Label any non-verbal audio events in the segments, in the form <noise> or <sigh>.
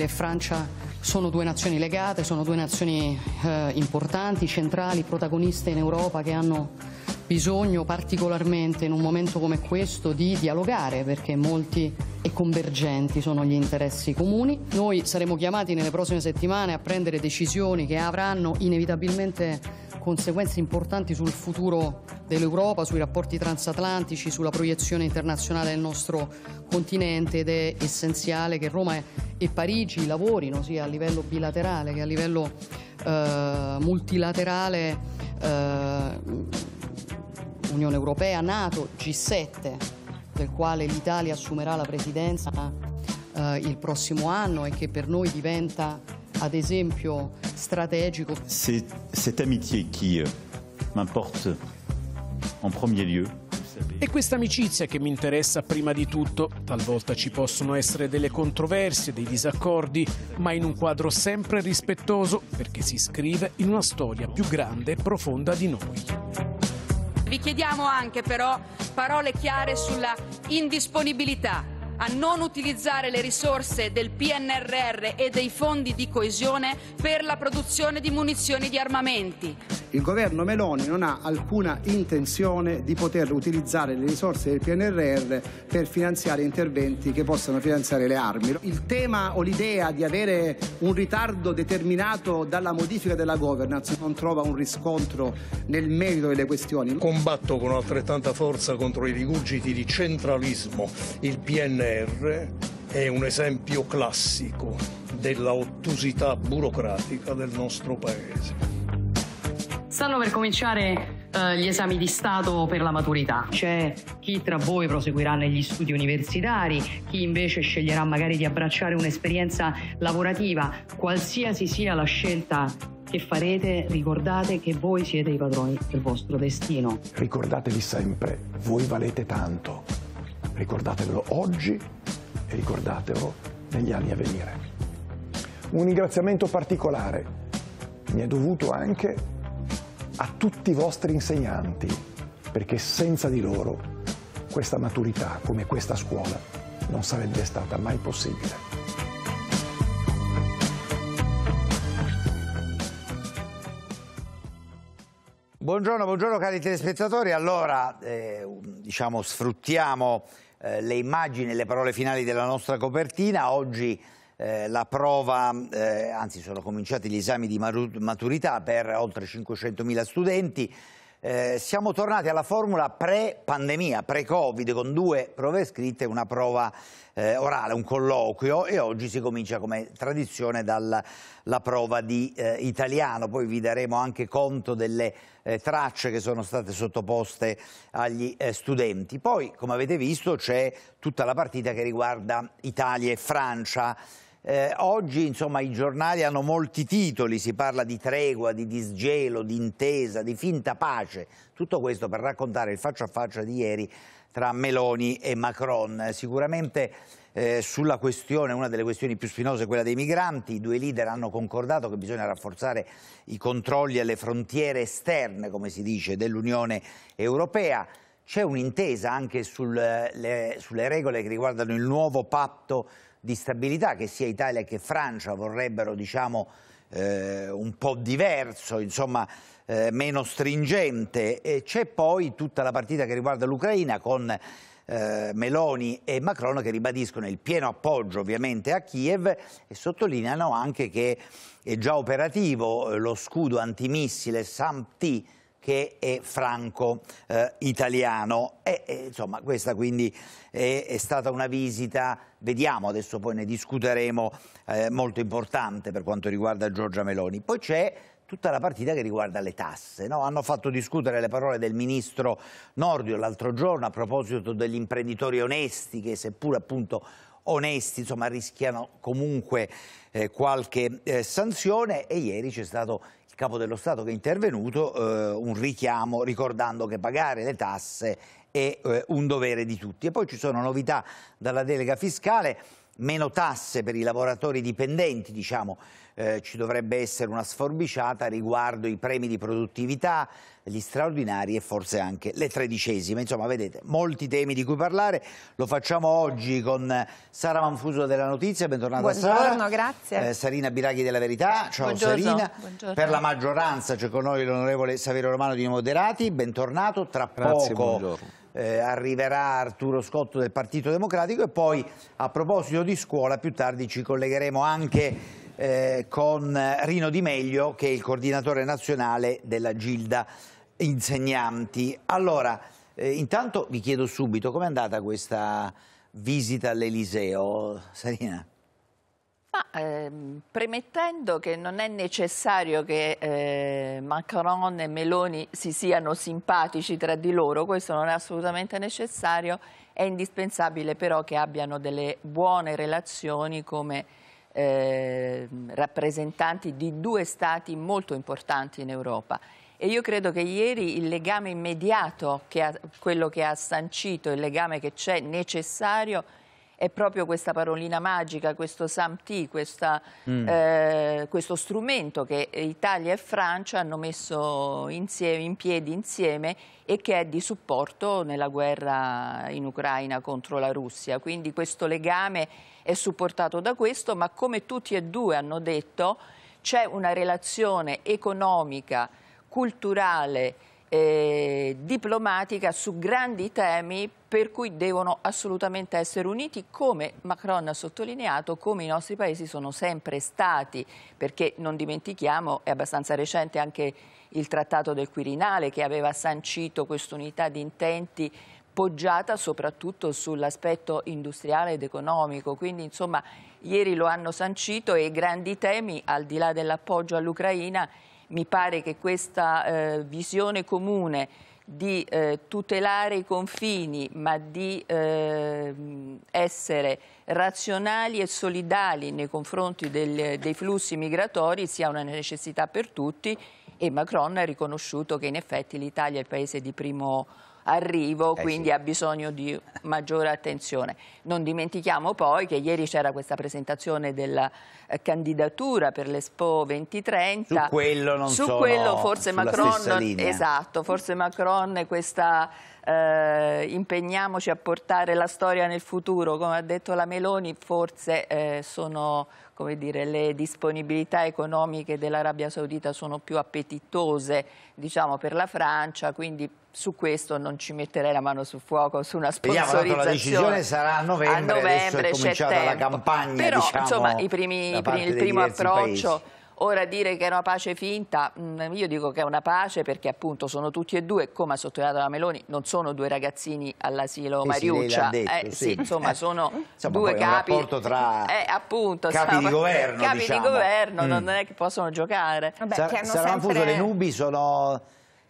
Italia e Francia sono due nazioni legate, sono due nazioni eh, importanti, centrali, protagoniste in Europa che hanno bisogno particolarmente in un momento come questo di dialogare perché molti e convergenti sono gli interessi comuni. Noi saremo chiamati nelle prossime settimane a prendere decisioni che avranno inevitabilmente conseguenze importanti sul futuro dell'Europa, sui rapporti transatlantici, sulla proiezione internazionale del nostro continente ed è essenziale che Roma e Parigi lavorino sia a livello bilaterale che a livello eh, multilaterale, eh, Unione Europea, Nato, G7, del quale l'Italia assumerà la presidenza eh, il prossimo anno e che per noi diventa ad esempio strategico. Questa amicizia che mi m'importe in primo lieu. È questa amicizia che mi interessa prima di tutto. Talvolta ci possono essere delle controversie, dei disaccordi, ma in un quadro sempre rispettoso perché si scrive in una storia più grande e profonda di noi. Vi chiediamo anche però parole chiare sulla indisponibilità a non utilizzare le risorse del PNRR e dei fondi di coesione per la produzione di munizioni di armamenti. Il governo Meloni non ha alcuna intenzione di poter utilizzare le risorse del PNRR per finanziare interventi che possano finanziare le armi. Il tema o l'idea di avere un ritardo determinato dalla modifica della governance non trova un riscontro nel merito delle questioni. Combatto con altrettanta forza contro i rigurgiti di centralismo. Il PNRR DDR è un esempio classico della ottusità burocratica del nostro paese. Stanno per cominciare eh, gli esami di Stato per la maturità. C'è chi tra voi proseguirà negli studi universitari, chi invece sceglierà magari di abbracciare un'esperienza lavorativa. Qualsiasi sia la scelta che farete, ricordate che voi siete i padroni del vostro destino. Ricordatevi sempre, voi valete tanto. Ricordatevelo oggi e ricordatevelo negli anni a venire. Un ringraziamento particolare mi è dovuto anche a tutti i vostri insegnanti, perché senza di loro questa maturità, come questa scuola, non sarebbe stata mai possibile. Buongiorno, buongiorno cari telespettatori. Allora, eh, diciamo, sfruttiamo eh, le immagini e le parole finali della nostra copertina. Oggi eh, la prova, eh, anzi sono cominciati gli esami di maturità per oltre 500.000 studenti. Eh, siamo tornati alla formula pre-pandemia, pre-Covid, con due prove scritte e una prova eh, orale, un colloquio e oggi si comincia come tradizione dalla prova di eh, italiano, poi vi daremo anche conto delle eh, tracce che sono state sottoposte agli eh, studenti. Poi, come avete visto, c'è tutta la partita che riguarda Italia e Francia. Eh, oggi insomma, i giornali hanno molti titoli, si parla di tregua, di disgelo, di intesa, di finta pace, tutto questo per raccontare il faccia a faccia di ieri tra Meloni e Macron. Sicuramente eh, sulla questione, una delle questioni più spinose è quella dei migranti, i due leader hanno concordato che bisogna rafforzare i controlli alle frontiere esterne, come si dice, dell'Unione Europea. C'è un'intesa anche sul, eh, le, sulle regole che riguardano il nuovo patto di stabilità che sia Italia che Francia vorrebbero diciamo, eh, un po' diverso, insomma, eh, meno stringente. E c'è poi tutta la partita che riguarda l'Ucraina con eh, Meloni e Macron che ribadiscono il pieno appoggio ovviamente a Kiev e sottolineano anche che è già operativo eh, lo scudo antimissile SAMT che è franco-italiano. Eh, e, e, insomma, questa quindi è, è, stata una visita, vediamo, adesso poi ne discuteremo, eh, molto importante per quanto riguarda Giorgia Meloni. Poi c'è tutta la partita che riguarda le tasse. No? Hanno fatto discutere le parole del ministro Nordio l'altro giorno a proposito degli imprenditori onesti che seppur appunto onesti insomma, rischiano comunque eh, qualche eh, sanzione e ieri c'è stato il Capo dello Stato che è intervenuto, eh, un richiamo ricordando che pagare le tasse è eh, un dovere di tutti. E poi ci sono novità dalla delega fiscale, meno tasse per i lavoratori dipendenti, diciamo, eh, ci dovrebbe essere una sforbiciata riguardo i premi di produttività, gli straordinari e forse anche le tredicesime. Insomma, vedete, molti temi di cui parlare. Lo facciamo oggi con Sara Manfuso della Notizia, bentornata Buongiorno, Sara. Buongiorno, grazie. Eh, Sarina Biraghi della Verità, ciao Buongiorno. Sarina. Buongiorno. Per la maggioranza c'è con noi l'onorevole Saverio Romano di Moderati, bentornato. Tra grazie, poco... Eh, arriverà Arturo Scotto del Partito Democratico e poi a proposito di scuola più tardi ci collegheremo anche eh, con Rino Di Meglio che è il coordinatore nazionale della Gilda insegnanti. Allora, eh, intanto vi chiedo subito com'è andata questa visita all'Eliseo, Sarina? Ma, ehm, premettendo che non è necessario che eh, Macron e Meloni si siano simpatici tra di loro, questo non è assolutamente necessario, è indispensabile però che abbiano delle buone relazioni come eh, rappresentanti di due stati molto importanti in Europa e io credo che ieri il legame immediato, che ha, quello che ha sancito, il legame che c'è necessario, è proprio questa parolina magica, questo Samti, mm. eh, questo strumento che Italia e Francia hanno messo insieme, in piedi insieme e che è di supporto nella guerra in Ucraina contro la Russia. Quindi questo legame è supportato da questo, ma come tutti e due hanno detto c'è una relazione economica culturale e diplomatica su grandi temi per cui devono assolutamente essere uniti, come Macron ha sottolineato, come i nostri paesi sono sempre stati, perché non dimentichiamo, è abbastanza recente anche il trattato del Quirinale che aveva sancito quest'unità di intenti poggiata soprattutto sull'aspetto industriale ed economico, quindi insomma ieri lo hanno sancito e i grandi temi, al di là dell'appoggio all'Ucraina, mi pare che questa eh, visione comune di eh, tutelare i confini ma di eh, essere razionali e solidali nei confronti del, dei flussi migratori sia una necessità per tutti e Macron ha riconosciuto che in effetti l'Italia è il paese di primo arrivo, eh quindi sì. ha bisogno di maggiore attenzione. Non dimentichiamo poi che ieri c'era questa presentazione della eh, candidatura per l'Expo 2030. Su quello non Su sono quello forse Macron, esatto, forse Macron questa eh, impegniamoci a portare la storia nel futuro, come ha detto la Meloni, forse eh, sono come dire, le disponibilità economiche dell'Arabia Saudita sono più appetitose diciamo, per la Francia, quindi su questo non ci metterei la mano sul fuoco su una sponsorizzazione Vediamo, la decisione sarà a novembre, a novembre adesso è cominciata la campagna però diciamo, insomma primi, il primo approccio paesi. Ora dire che è una pace finta, mm, io dico che è una pace perché appunto sono tutti e due, come ha sottolineato la Meloni, non sono due ragazzini all'asilo Mariuccia. Sì, detto, eh, sì. Sì, insomma, eh, sono insomma, due capi. tra <laughs> eh, appunto, capi di governo. Capi diciamo. di governo, mm. non è che possono giocare. Vabbè, Sa- saranno sempre... le nubi, sono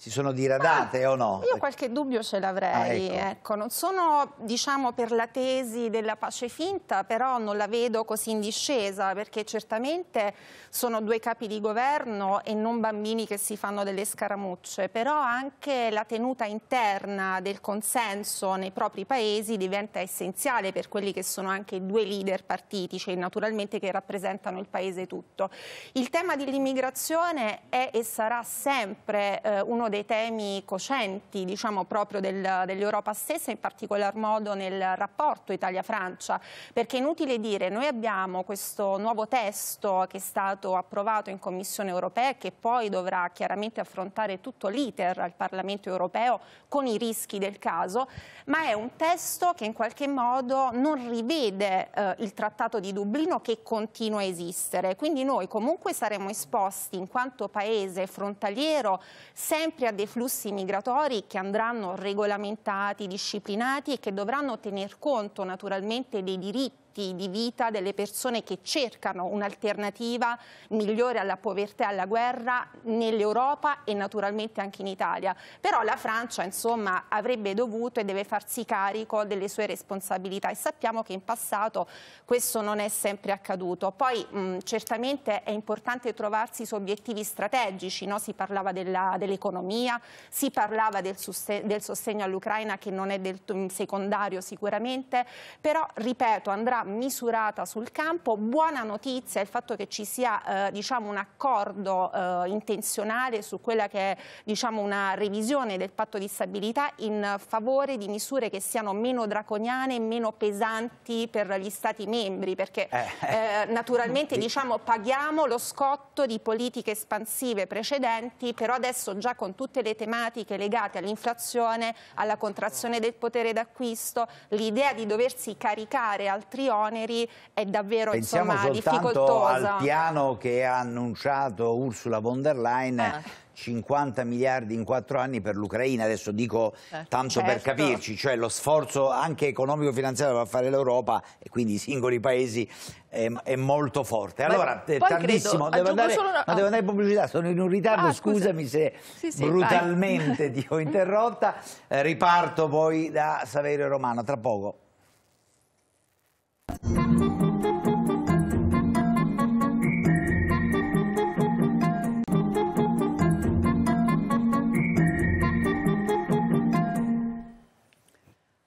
si sono diradate ah, o no? Io qualche dubbio ce l'avrei, ah, ecco. ecco. Non sono, diciamo, per la tesi della pace finta, però non la vedo così in discesa, perché certamente sono due capi di governo e non bambini che si fanno delle scaramucce, però anche la tenuta interna del consenso nei propri paesi diventa essenziale per quelli che sono anche due leader partitici, e naturalmente che rappresentano il paese tutto. Il tema dell'immigrazione è e sarà sempre eh, uno dei temi cocenti diciamo, proprio del, dell'Europa stessa, in particolar modo nel rapporto Italia-Francia, perché è inutile dire, noi abbiamo questo nuovo testo che è stato approvato in Commissione europea che poi dovrà chiaramente affrontare tutto l'iter al Parlamento europeo con i rischi del caso, ma è un testo che in qualche modo non rivede eh, il Trattato di Dublino che continua a esistere, quindi noi comunque saremo esposti in quanto paese frontaliero sempre sempre a dei flussi migratori che andranno regolamentati, disciplinati e che dovranno tener conto naturalmente dei diritti progetti di vita delle persone che cercano un'alternativa migliore alla povertà e alla guerra nell'Europa e naturalmente anche in Italia. Però la Francia insomma, avrebbe dovuto e deve farsi carico delle sue responsabilità e sappiamo che in passato questo non è sempre accaduto. Poi mh, certamente è importante trovarsi su obiettivi strategici, no? si parlava dell'economia, si parlava del, del sostegno all'Ucraina che non è del secondario sicuramente, però ripeto andrà misurata sul campo. Buona notizia il fatto che ci sia eh, diciamo, un accordo eh, intenzionale su quella che è diciamo, una revisione del patto di stabilità in favore di misure che siano meno draconiane e meno pesanti per gli Stati membri, perché eh. eh naturalmente diciamo, paghiamo lo scotto di politiche espansive precedenti, però adesso già con tutte le tematiche legate all'inflazione, alla contrazione del potere d'acquisto, l'idea di doversi caricare altri oneri è davvero Pensiamo insomma, difficoltosa. Pensiamo al piano che ha annunciato Ursula von der Leyen ah. Eh. 50 miliardi in quattro anni per l'Ucraina, adesso dico eh, tanto certo. per capirci, cioè lo sforzo anche economico-finanziario che va a fare l'Europa e quindi i singoli paesi è, è molto forte. Allora, eh, tantissimo, credo, devo, andare, una... ma devo andare in pubblicità, sono in un ritardo, ah, scusami se sì, sì, brutalmente vai. ti ho <laughs> interrotta, riparto poi da Saverio Romano, tra poco.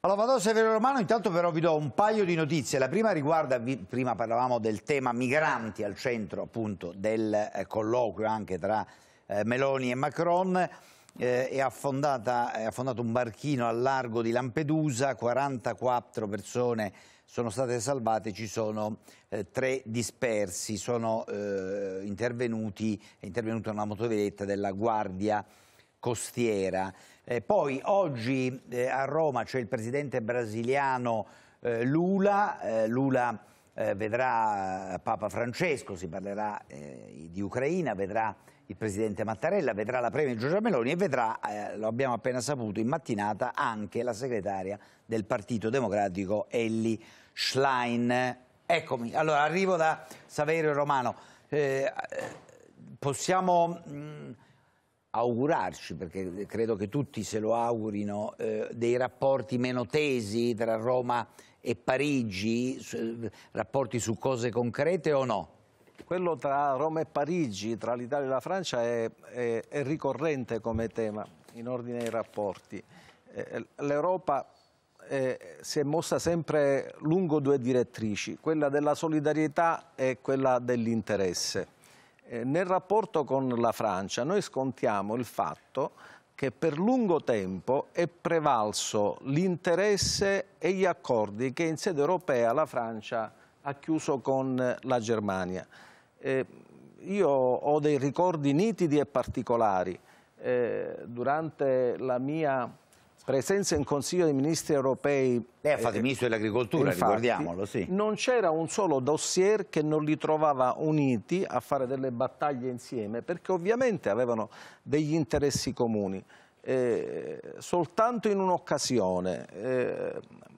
Allora vado a Severo Romano, intanto però vi do un paio di notizie. La prima riguarda, prima parlavamo del tema migranti al centro appunto del eh, colloquio anche tra eh, Meloni e Macron. Eh, è, affondata, è affondato un barchino al largo di Lampedusa, 44 persone sono state salvate, ci sono eh, tre dispersi, sono eh, intervenuti, è intervenuta una motovedetta della Guardia Costiera. Eh, poi oggi eh, a Roma c'è il presidente brasiliano eh, Lula, eh, Lula vedrà Papa Francesco, si parlerà di Ucraina, vedrà il presidente Mattarella, vedrà la Premier Giorgia Meloni e vedrà, eh, lo abbiamo appena saputo in mattinata, anche la segretaria del Partito Democratico Elli Schlein. Eccomi, allora arrivo da Saverio Romano. Eh, eh possiamo mh, mm, augurarci, perché credo che tutti se lo augurino, eh, dei rapporti meno tesi tra Roma e Parigi, su, rapporti su cose concrete o no? Quello tra Roma e Parigi, tra l'Italia e la Francia, è, è, è ricorrente come tema in ordine ai rapporti. Eh, L'Europa eh, si è mossa sempre lungo due direttrici, quella della solidarietà e quella dell'interesse. Eh, nel rapporto con la Francia noi scontiamo il fatto che per lungo tempo è prevalso l'interesse e gli accordi che in sede europea la Francia ha chiuso con la Germania. Eh, io ho dei ricordi nitidi e particolari. Eh, durante la mia presenza in Consiglio dei Ministri europei... Lei eh, ha fatto il eh, Ministro dell'Agricoltura, ricordiamolo, sì. Non c'era un solo dossier che non li trovava uniti a fare delle battaglie insieme, perché ovviamente avevano degli interessi comuni. Eh, soltanto in un'occasione eh,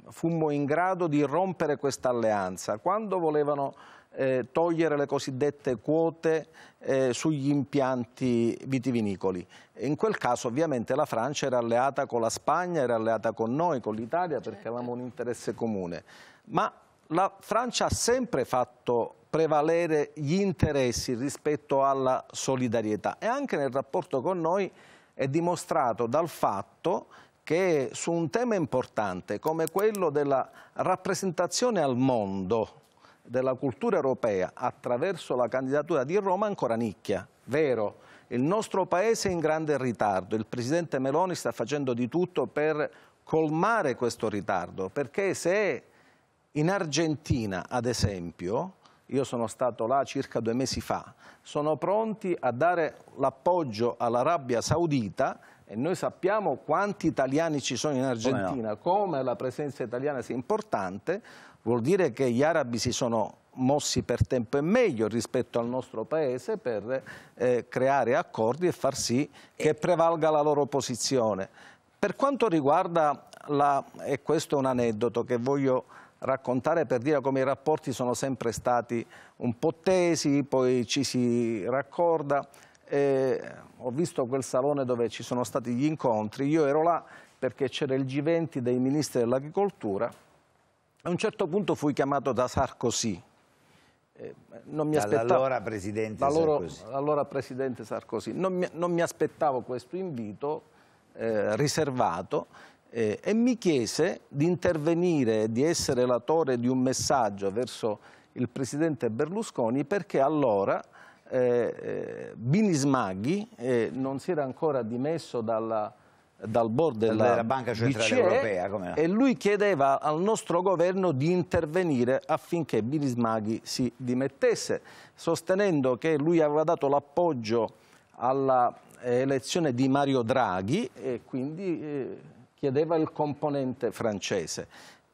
fummo in grado di rompere questa alleanza, quando volevano eh, togliere le cosiddette quote eh, sugli impianti vitivinicoli. In quel caso ovviamente la Francia era alleata con la Spagna, era alleata con noi, con l'Italia, perché certo. avevamo un interesse comune. Ma la Francia ha sempre fatto prevalere gli interessi rispetto alla solidarietà e anche nel rapporto con noi è dimostrato dal fatto che su un tema importante come quello della rappresentazione al mondo della cultura europea attraverso la candidatura di Roma ancora nicchia. Vero, il nostro paese è in grande ritardo, il presidente Meloni sta facendo di tutto per colmare questo ritardo, perché se in Argentina, ad esempio, io sono stato là circa due mesi fa, sono pronti a dare l'appoggio all'Arabia Saudita e noi sappiamo quanti italiani ci sono in Argentina, come, no. come la presenza italiana sia importante, Vuol dire che gli arabi si sono mossi per tempo e meglio rispetto al nostro paese per eh, creare accordi e far sì che prevalga la loro posizione. Per quanto riguarda, la, e questo è un aneddoto che voglio raccontare per dire come i rapporti sono sempre stati un po' tesi, poi ci si raccorda. Eh, ho visto quel salone dove ci sono stati gli incontri, io ero là perché c'era il G20 dei ministri dell'agricoltura a un certo punto fui chiamato da Sarkozy. Eh, non mi Allora presidente, Sarkozy. allora, presidente Sarkozy. Non mi, non mi aspettavo questo invito eh, riservato eh, e mi chiese di intervenire di essere relatore di un messaggio verso il presidente Berlusconi perché allora eh, eh, Bini Smaghi non si era ancora dimesso dalla dal board della, della Banca Centrale BCE, Europea come... e lui chiedeva al nostro governo di intervenire affinché Birismaghi si dimettesse, sostenendo che lui aveva dato l'appoggio alla eh, elezione di Mario Draghi e quindi eh, chiedeva il componente francese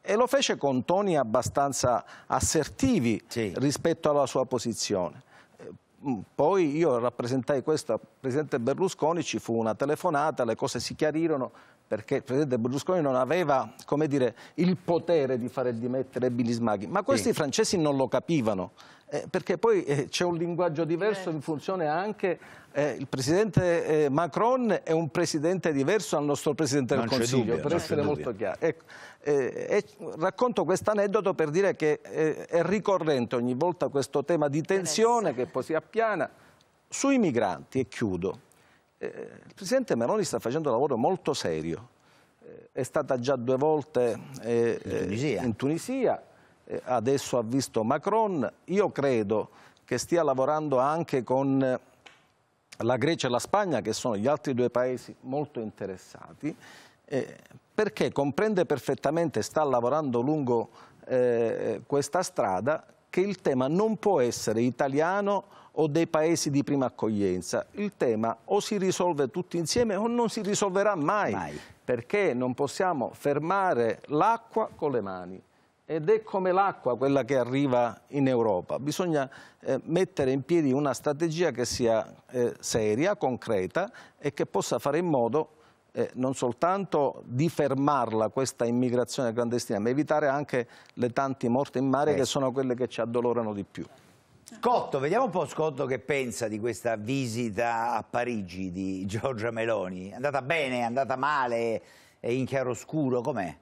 e lo fece con toni abbastanza assertivi sì. rispetto alla sua posizione. Mm, poi io rappresentai questo al Presidente Berlusconi, ci fu una telefonata, le cose si chiarirono perché il Presidente Berlusconi non aveva dire, il potere di fare dimettere Bilismaghi, ma questi sì. francesi non lo capivano, eh, perché poi eh, c'è un linguaggio diverso in certo. funzione anche eh, il presidente eh, Macron è un presidente diverso dal nostro presidente non del Consiglio, dubbio, per essere molto chiaro. Ecco, eh, racconto questo aneddoto per dire che eh, è ricorrente ogni volta questo tema di tensione che poi si appiana sui migranti e chiudo. il presidente Meloni sta facendo un lavoro molto serio. È stata già due volte in Tunisia, in Tunisia eh, adesso ha visto Macron. Io credo che stia lavorando anche con eh, la Grecia e la Spagna, che sono gli altri due paesi molto interessati, eh, perché comprende perfettamente, sta lavorando lungo eh, questa strada, che il tema non può essere italiano o dei paesi di prima accoglienza. Il tema o si risolve tutti insieme o non si risolverà mai. mai. perché non possiamo fermare l'acqua con le mani ed è come l'acqua quella che arriva in Europa. Bisogna eh, mettere in piedi una strategia che sia eh, seria, concreta e che possa fare in modo eh, non soltanto di fermarla questa immigrazione clandestina, ma evitare anche le tante morti in mare che ecco. sono quelle che ci addolorano di più. Scotto, vediamo un po' Scotto che pensa di questa visita a Parigi di Giorgia Meloni. È andata bene, è andata male, è in chiaroscuro, com'è?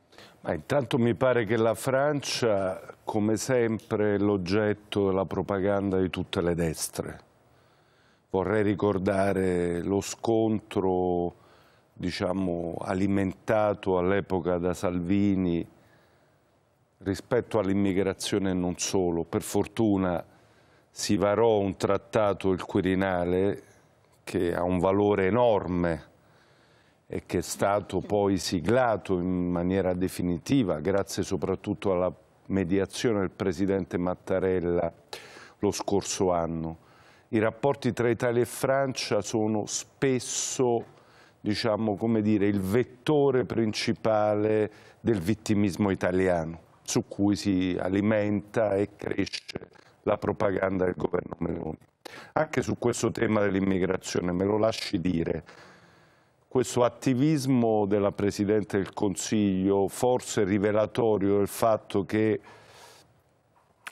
Ma intanto mi pare che la Francia, come sempre, è l'oggetto della propaganda di tutte le destre. Vorrei ricordare lo scontro diciamo, alimentato all'epoca da Salvini rispetto all'immigrazione e non solo. Per fortuna si varò un trattato, il Quirinale, che ha un valore enorme e che è stato poi siglato in maniera definitiva, grazie soprattutto alla mediazione del Presidente Mattarella lo scorso anno. I rapporti tra Italia e Francia sono spesso diciamo, dire, il vettore principale del vittimismo italiano su cui si alimenta e cresce la propaganda del governo Meloni. Anche su questo tema dell'immigrazione, me lo lasci dire, questo attivismo della Presidente del Consiglio, forse rivelatorio del fatto che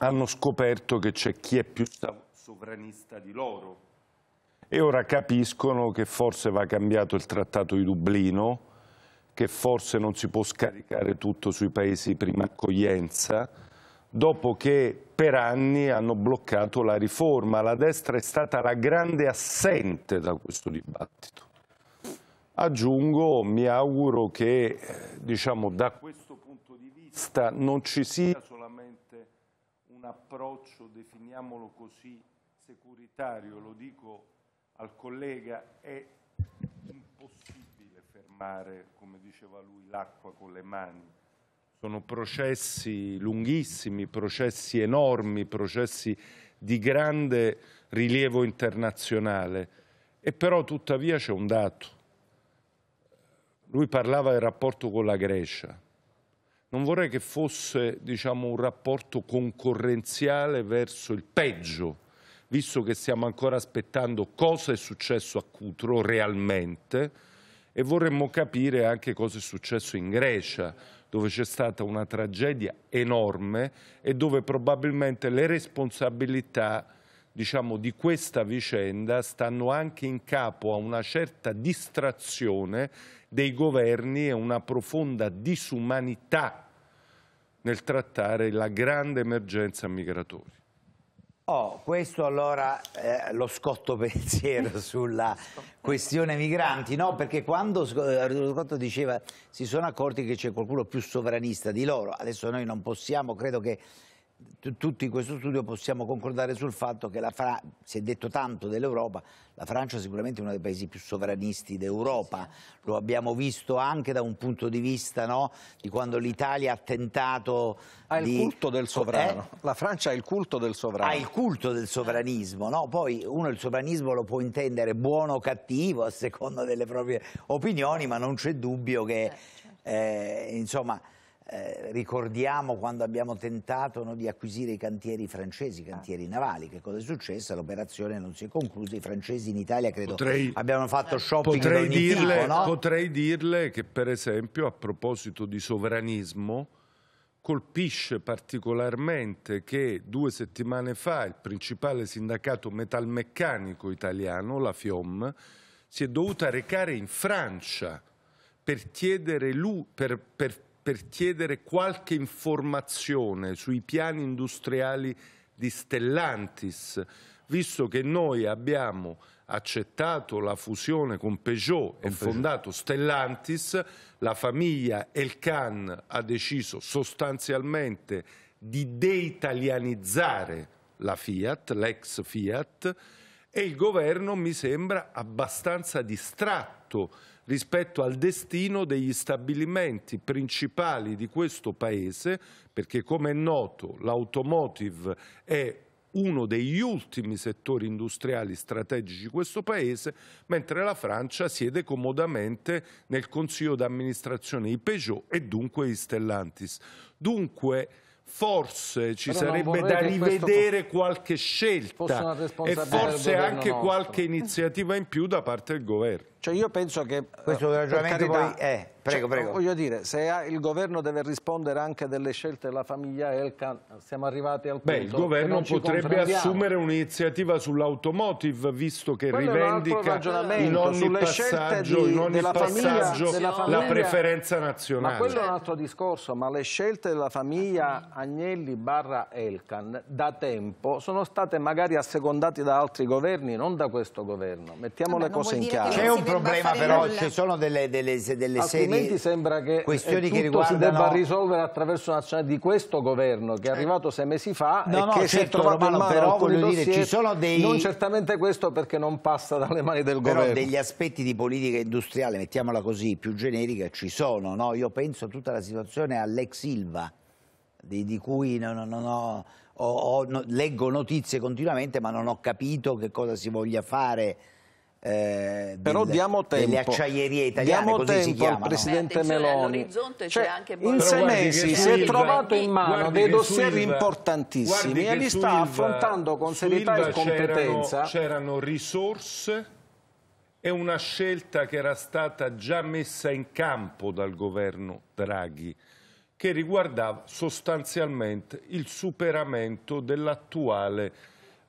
hanno scoperto che c'è chi è più sovranista di loro e ora capiscono che forse va cambiato il Trattato di Dublino, che forse non si può scaricare tutto sui paesi di prima accoglienza, dopo che per anni hanno bloccato la riforma. La destra è stata la grande assente da questo dibattito. Aggiungo, mi auguro che eh, diciamo, da questo punto di vista non ci sia solamente un approccio, definiamolo così, securitario, lo dico al collega, è impossibile fermare, come diceva lui, l'acqua con le mani. Sono processi lunghissimi, processi enormi, processi di grande rilievo internazionale. E però tuttavia c'è un dato, lui parlava del rapporto con la Grecia. Non vorrei che fosse diciamo, un rapporto concorrenziale verso il peggio, visto che stiamo ancora aspettando cosa è successo a Cutro realmente e vorremmo capire anche cosa è successo in Grecia, dove c'è stata una tragedia enorme e dove probabilmente le responsabilità diciamo, di questa vicenda stanno anche in capo a una certa distrazione dei governi e una profonda disumanità nel trattare la grande emergenza migratoria. Oh, questo allora eh, lo scotto pensiero <laughs> sulla questione migranti, no? Perché quando eh, Rodolfo Scotto diceva si sono accorti che c'è qualcuno più sovranista di loro, adesso noi non possiamo, credo che tutti in questo studio possiamo concordare sul fatto che la Fra- si è detto tanto dell'Europa, la Francia è sicuramente uno dei paesi più sovranisti d'Europa, lo abbiamo visto anche da un punto di vista no? di quando l'Italia ha tentato... Ha di... il culto del sovrano, eh? la Francia ha il culto del sovrano. Ha il culto del sovranismo, no? poi uno il sovranismo lo può intendere buono o cattivo a seconda delle proprie opinioni, ma non c'è dubbio che eh, certo. eh, eh, ricordiamo quando abbiamo tentato no, di acquisire i cantieri francesi, i cantieri ah. navali, che cosa è successo? L'operazione non si è conclusa, i francesi in Italia credo potrei, abbiano fatto eh. shopping potrei dirle, tipo, no? Potrei dirle che per esempio a proposito di sovranismo colpisce particolarmente che due settimane fa il principale sindacato metalmeccanico italiano, la FIOM, si è dovuta recare in Francia per chiedere, per, per, per chiedere qualche informazione sui piani industriali di Stellantis, visto che noi abbiamo accettato la fusione con Peugeot e fondato Stellantis, la famiglia Elkan ha deciso sostanzialmente di deitalianizzare la Fiat, l'ex Fiat, e il governo mi sembra abbastanza distratto rispetto al destino degli stabilimenti principali di questo Paese, perché come è noto l'automotive è uno degli ultimi settori industriali strategici di questo Paese, mentre la Francia siede comodamente nel Consiglio d'amministrazione di Peugeot e dunque di Stellantis. Dunque, forse ci Però sarebbe da rivedere qualche scelta e forse anche qualche iniziativa in più da parte del governo. Cioè io penso che... Questo eh, ragionamento carità, poi è... Prego, cioè, prego. Voglio dire, se il governo deve rispondere anche delle scelte della famiglia Elkan, siamo arrivati al punto... Beh, il governo potrebbe assumere un'iniziativa sull'automotive, visto che Quello rivendica in ogni passaggio, di, in ogni passaggio famiglia, famiglia, la preferenza nazionale. Ma quello è un altro discorso, ma le scelte della famiglia Agnelli barra Elkan da tempo sono state magari assecondate da altri governi, non da questo governo. Mettiamo Vabbè, le cose in chiaro. C'è un problema però, nulla. ci sono delle, delle, delle serie sembra che questioni che riguardano... si debba risolvere attraverso un'azione cioè, di questo governo che è arrivato sei mesi fa no, e no, che certo, Romano, però voglio dossier, ci sono dei... Non certamente questo perché non passa dalle mani del governo. Però degli aspetti di politica industriale, mettiamola così, più generica, ci sono. No? Io penso tutta la situazione all'ex Silva, di, di, cui no, no, ho, ho, leggo notizie continuamente ma non ho capito che cosa si voglia fare eh, Però del, diamo tempo. delle acciaierie italiane, diamo così tempo chiama, al Presidente no? Meloni. Cioè, in sei mesi si è trovato in mano dei dossier Ilva, importantissimi e li sta Ilva, affrontando con serietà e competenza. C'erano risorse e una scelta che era stata già messa in campo dal governo Draghi, che riguardava sostanzialmente il superamento dell'attuale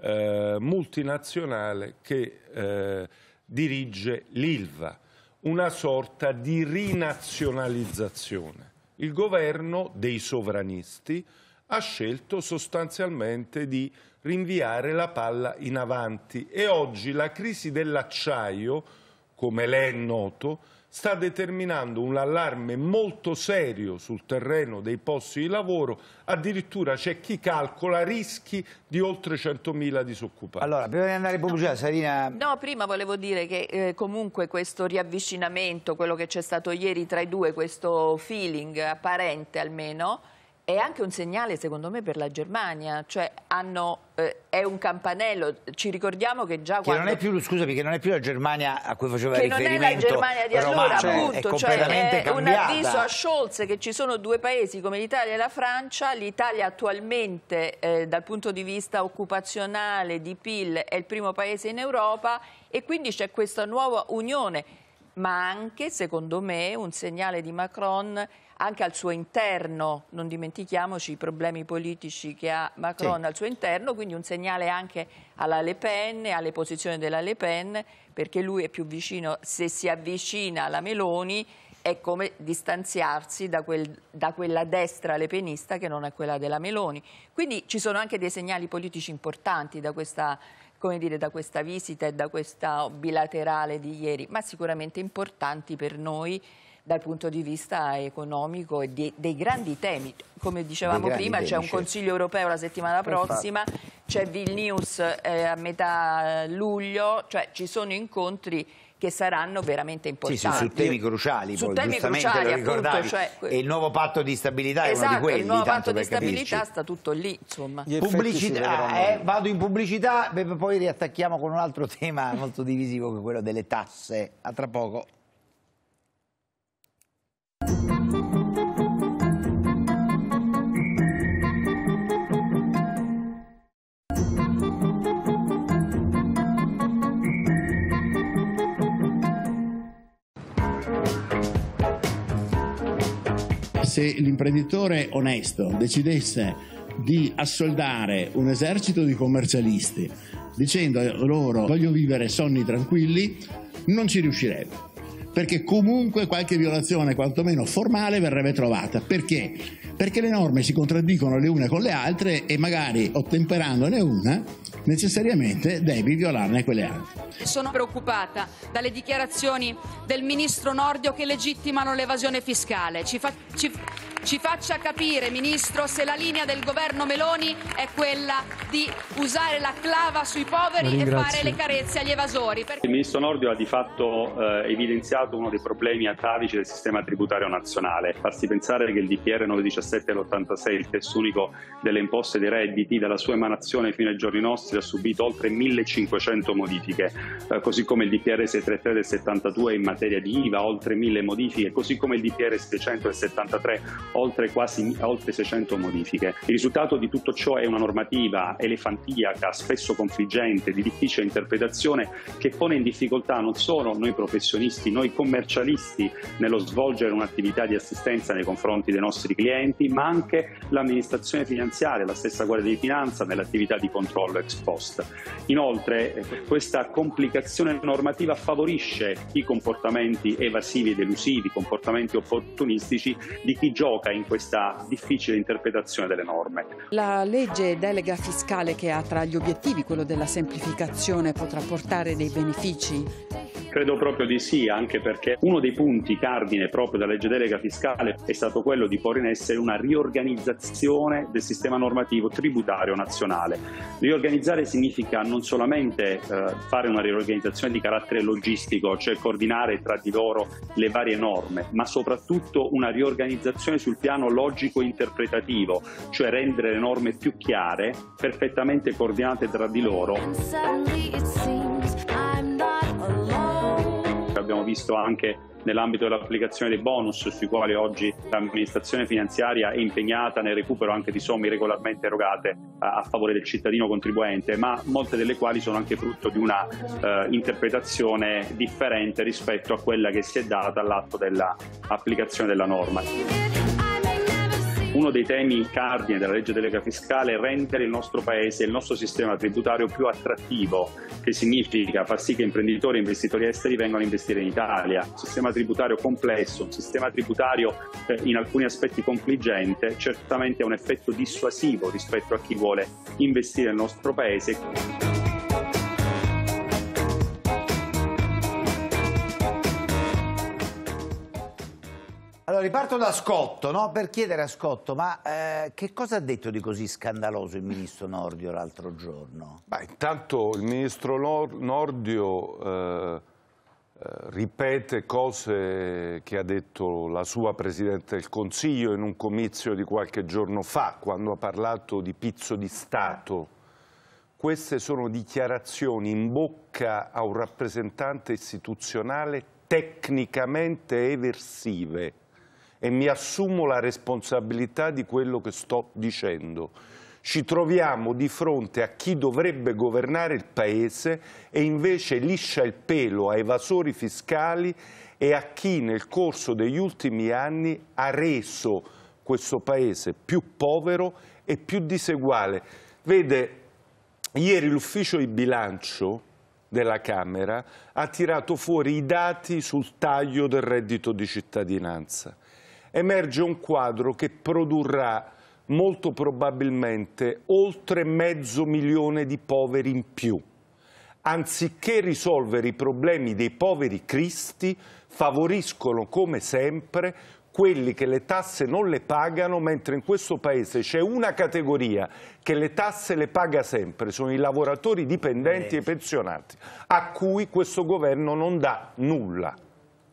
eh, multinazionale che eh, dirige l'ILVA, una sorta di rinazionalizzazione. Il governo dei sovranisti ha scelto sostanzialmente di rinviare la palla in avanti e oggi la crisi dell'acciaio, come lei è noto, sta determinando un allarme molto serio sul terreno dei posti di lavoro, addirittura c'è chi calcola rischi di oltre 100.000 disoccupati. Allora, prima di andare in pubblicità, no. Sarina... No, prima volevo dire che eh, comunque questo riavvicinamento, quello che c'è stato ieri tra i due, questo feeling apparente almeno, è anche un segnale secondo me per la Germania, cioè hanno, eh, è un campanello, ci ricordiamo che già che quando... non è più, scusami, che non è più la Germania a cui faceva che riferimento Che non è la Germania di Roma, allora, cioè, appunto, è cioè, è un avviso a Scholz che ci sono due paesi come l'Italia e la Francia, l'Italia attualmente eh, dal punto di vista occupazionale, di PIL, è il primo paese in Europa e quindi c'è questa nuova unione, ma anche secondo me un segnale di Macron anche al suo interno, non dimentichiamoci i problemi politici che ha Macron sì. al suo interno, quindi un segnale anche alla Le Pen, alle posizioni della Le Pen, perché lui è più vicino, se si avvicina alla Meloni, è come distanziarsi da, quel, da quella destra lepenista che non è quella della Meloni. Quindi ci sono anche dei segnali politici importanti da questa come dire, da questa visita e da questa bilaterale di ieri, ma sicuramente importanti per noi dal punto di vista economico e di, dei grandi temi. Come dicevamo prima c'è un certo. Consiglio europeo la settimana prossima, c'è Vilnius eh, a metà eh, luglio, cioè ci sono incontri che saranno veramente importanti. Sì, su, su temi cruciali, su poi, temi cruciali, appunto, cioè... E il nuovo patto di stabilità esatto, è uno di esatto, quelli. il nuovo patto di stabilità capirci. sta tutto lì, insomma. Pubblicità, eh, vado in pubblicità, poi riattacchiamo con un altro <laughs> tema molto divisivo che è quello delle tasse. A tra poco. se l'imprenditore onesto decidesse di assoldare un esercito di commercialisti dicendo loro voglio vivere sonni tranquilli, non ci riuscirebbe. Perché comunque qualche violazione, quantomeno formale, verrebbe trovata. Perché? Perché le norme si contraddicono le une con le altre e magari ottemperandone una necessariamente devi violarne quelle altre. Sono preoccupata dalle dichiarazioni del ministro Nordio che legittimano l'evasione fiscale. Ci, fa, ci, ci faccia capire, ministro, se la linea del governo Meloni è quella di usare la clava sui poveri e fare le carezze agli evasori. Perché... Il ministro Nordio ha di fatto eh, evidenziato uno dei problemi attavici del sistema tributario nazionale. Farsi pensare che il DPR 917 e l'86, il testo unico delle imposte dei redditi, dalla sua emanazione fino ai giorni nostri, ha subito oltre 1500 eh, modifiche, così come il DPR 633 del 72 in materia di IVA, oltre 1000 modifiche, così come il DPR 600 del 73, oltre quasi oltre 600 modifiche. Il risultato di tutto ciò è una normativa elefantiaca, spesso confliggente, di difficile interpretazione, che pone in difficoltà non solo noi professionisti, noi commercialisti nello svolgere un'attività di assistenza nei confronti dei nostri clienti, ma anche l'amministrazione finanziaria, la stessa Guardia di Finanza nell'attività di controllo ex post. Inoltre eh, questa complicazione normativa favorisce i comportamenti evasivi ed elusivi, comportamenti opportunistici di chi gioca in questa difficile interpretazione delle norme. La legge delega fiscale che ha tra gli obiettivi quello della semplificazione potrà portare dei benefici? Credo proprio di sì, anche perché uno dei punti cardine proprio della legge delega fiscale è stato quello di porre in essere una riorganizzazione del sistema normativo tributario nazionale. Riorganizzare significa non solamente eh, fare una riorganizzazione di carattere logistico, cioè coordinare tra di loro le varie norme, ma soprattutto una riorganizzazione sul piano logico-interpretativo, cioè rendere le norme più chiare, perfettamente coordinate tra di loro l'abbiamo visto anche nell'ambito dell'applicazione dei bonus sui quali oggi l'amministrazione finanziaria è impegnata nel recupero anche di somme regolarmente erogate eh, a, favore del cittadino contribuente, ma molte delle quali sono anche frutto di una eh, interpretazione differente rispetto a quella che si è data all'atto dell'applicazione della norma uno dei temi cardine della legge delega fiscale è rendere il nostro paese, il nostro sistema tributario più attrattivo, che significa far sì che imprenditori e investitori esteri vengano a investire in Italia. Un sistema tributario complesso, un sistema tributario eh, in alcuni aspetti confliggente, certamente ha un effetto dissuasivo rispetto a chi vuole investire nel nostro paese. Allora, riparto da Scotto, no? per chiedere a Scotto, ma eh, che cosa ha detto di così scandaloso il ministro Nordio l'altro giorno? Beh, intanto il ministro Nordio eh, eh, ripete cose che ha detto la sua Presidente del Consiglio in un comizio di qualche giorno fa, quando ha parlato di pizzo di Stato. Queste sono dichiarazioni in bocca a un rappresentante istituzionale tecnicamente eversive e mi assumo la responsabilità di quello che sto dicendo. Ci troviamo di fronte a chi dovrebbe governare il Paese e invece liscia il pelo a evasori fiscali e a chi nel corso degli ultimi anni ha reso questo Paese più povero e più diseguale. Vede, ieri l'ufficio di bilancio della Camera ha tirato fuori i dati sul taglio del reddito di cittadinanza emerge un quadro che produrrà molto probabilmente oltre mezzo milione di poveri in più. Anziché risolvere i problemi dei poveri cristi, favoriscono come sempre quelli che le tasse non le pagano, mentre in questo Paese c'è una categoria che le tasse le paga sempre, sono i lavoratori dipendenti e pensionati, a cui questo governo non dà nulla.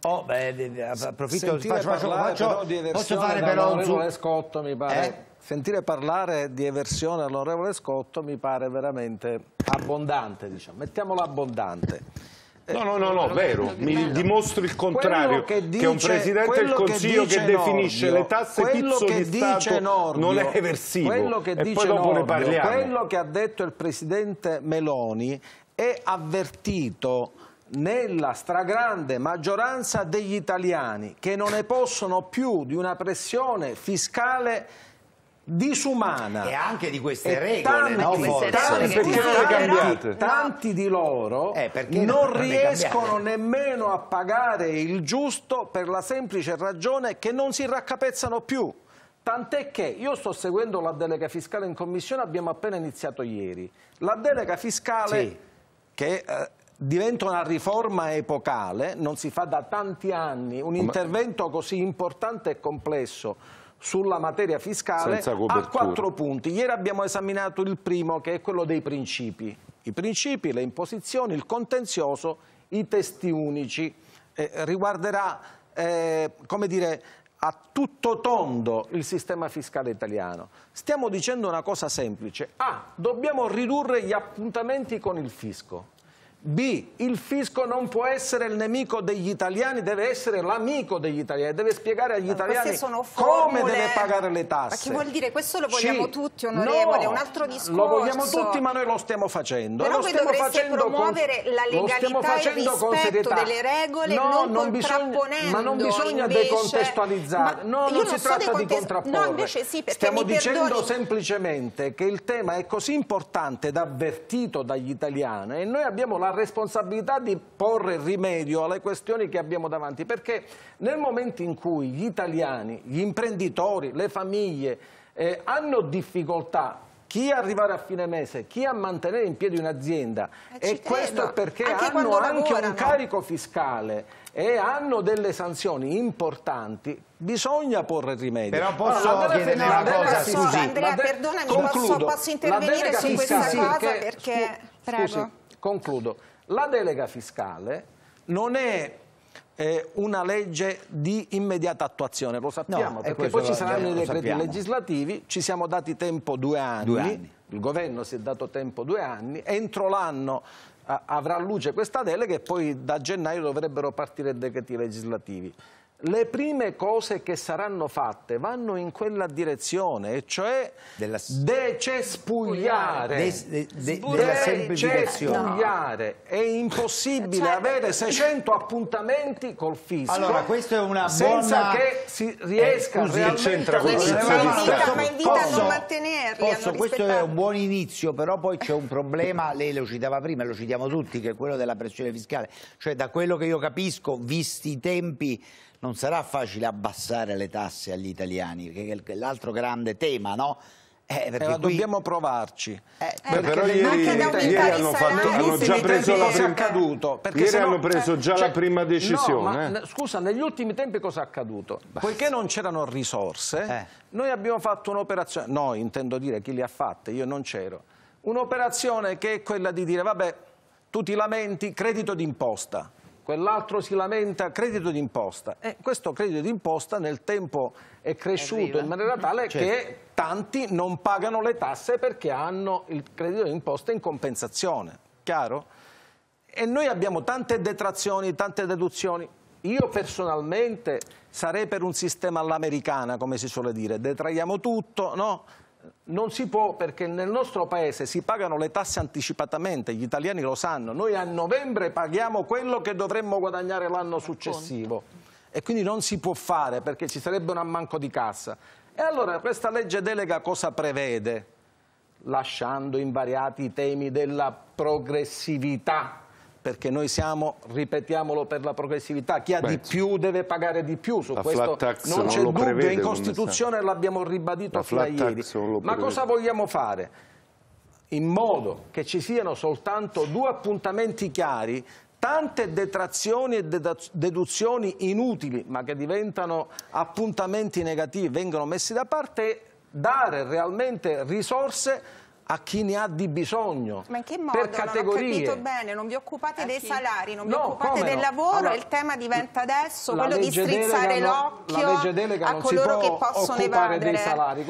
Oh, beh, approfitto, Sentire faccio, parlare, faccio, posso fare però un zoom. Scotto, mi pare. Eh? Sentire parlare di eversione all'onorevole Scotto mi pare veramente abbondante, diciamo. mettiamola abbondante. Eh, no, no, no, no, vero, mi dimostro il contrario, che, dice, che, un Presidente del Consiglio che, che definisce Nordio, le tasse pizzo di Stato Nordio, non è eversivo, quello che e poi dopo Nordio, ne parliamo. Quello che ha detto il Presidente Meloni è avvertito nella stragrande maggioranza degli italiani che non ne possono più di una pressione fiscale disumana e anche di queste e regole tanti, no, forse. tanti, perché tanti di loro eh, non, non riescono nemmeno a pagare il giusto per la semplice ragione che non si raccapezzano più Tant'è che io sto seguendo la delega fiscale in commissione, abbiamo appena iniziato ieri. La delega fiscale sì. che eh, diventa una riforma epocale, non si fa da tanti anni un intervento così importante e complesso sulla materia fiscale a quattro punti. Ieri abbiamo esaminato il primo che è quello dei principi. I principi, le imposizioni, il contenzioso, i testi unici. Eh, riguarderà eh, come dire, a tutto tondo il sistema fiscale italiano. Stiamo dicendo una cosa semplice. Ah, dobbiamo ridurre gli appuntamenti con il fisco. B. Il fisco non può essere il nemico degli italiani, deve essere l'amico degli italiani, deve spiegare agli italiani come deve pagare le tasse. Ma che vuol dire? Questo lo vogliamo C. tutti, onorevole, no, un altro discorso. Lo vogliamo tutti, ma noi lo stiamo facendo. Però lo voi stiamo facendo promuovere con, la legalità e il rispetto delle regole, no, non, non bisogna, Ma non bisogna invece, decontestualizzare, no, non si so tratta di contrapporre. No, invece sì, perché stiamo dicendo perdoni. semplicemente che il tema è così importante ed avvertito dagli italiani e noi abbiamo la responsabilità di porre rimedio alle questioni che abbiamo davanti, perché nel momento in cui gli italiani, gli imprenditori, le famiglie eh, hanno difficoltà chi arrivare a fine mese, chi a mantenere in piedi un'azienda eh, e questo è perché anche hanno anche un carico fiscale e hanno delle sanzioni importanti bisogna porre rimedio però posso allora, chiedere una cosa scusi Andrea perdonami posso, posso, intervenire su questa fiscale, cosa sì, perché prego concludo. La delega fiscale non è eh, una legge di immediata attuazione, lo sappiamo, no, perché poi ci saranno i decreti legislativi, ci siamo dati tempo due anni, due anni, il governo si è dato tempo due anni, entro l'anno eh, avrà luce questa delega e poi da gennaio dovrebbero partire i decreti legislativi le prime cose che saranno fatte vanno in quella direzione, cioè della... decespugliare. De, de, de, decespugliare. È impossibile cioè... avere 600 eh, appuntamenti col fisco allora, questo è una senza buona... che si riesca eh, scusi, realmente a c'entra Ma invita a non mantenerli. Posso, questo è un buon inizio, però poi c'è un problema, lei lo citava prima, lo citiamo tutti, che è quello della pressione fiscale. Cioè da quello che io capisco, visti i tempi non sarà facile abbassare le tasse agli italiani, che è l'altro grande tema, no? Eh, eh, dobbiamo qui... provarci. Eh, eh però ieri, ieri hanno, fatto, hanno, già preso la prima... accaduto, ieri sennò, hanno preso già cioè, la prima decisione. No, ma, eh. scusa, negli ultimi tempi cosa è accaduto? Basta. Poiché non c'erano risorse, eh. noi abbiamo fatto un'operazione, no, intendo dire chi le ha fatte, io non c'ero, un'operazione che è quella di dire, vabbè, tu ti lamenti, credito d'imposta quell'altro si lamenta credito d'imposta. E questo credito d'imposta nel tempo è cresciuto Arriva. in maniera tale certo. che tanti non pagano le tasse perché hanno il credito d'imposta in compensazione. Chiaro? E noi abbiamo tante detrazioni, tante deduzioni. Io personalmente sarei per un sistema all'americana, come si suole dire, detraiamo tutto, no? non si può perché nel nostro paese si pagano le tasse anticipatamente, gli italiani lo sanno, noi a novembre paghiamo quello che dovremmo guadagnare l'anno successivo e quindi non si può fare perché ci sarebbe un ammanco di cassa. E allora questa legge delega cosa prevede? Lasciando invariati i temi della progressività perché noi siamo, ripetiamolo, per la progressività. Chi ha Beh, di più deve pagare di più, su questo non c'è dubbio, in Costituzione l'abbiamo ribadito fino a ieri. Ma cosa vogliamo fare? In modo che ci siano soltanto due appuntamenti chiari tante detrazioni e deduzioni inutili, ma che diventano appuntamenti negativi, vengono messi da parte e dare realmente risorse a chi ne ha di bisogno. Ma in che modo? Per categorie. Non ho capito bene, non vi occupate dei salari, non vi occupate del no? lavoro allora, il tema diventa adesso quello di strizzare l'occhio a coloro che possono evadere.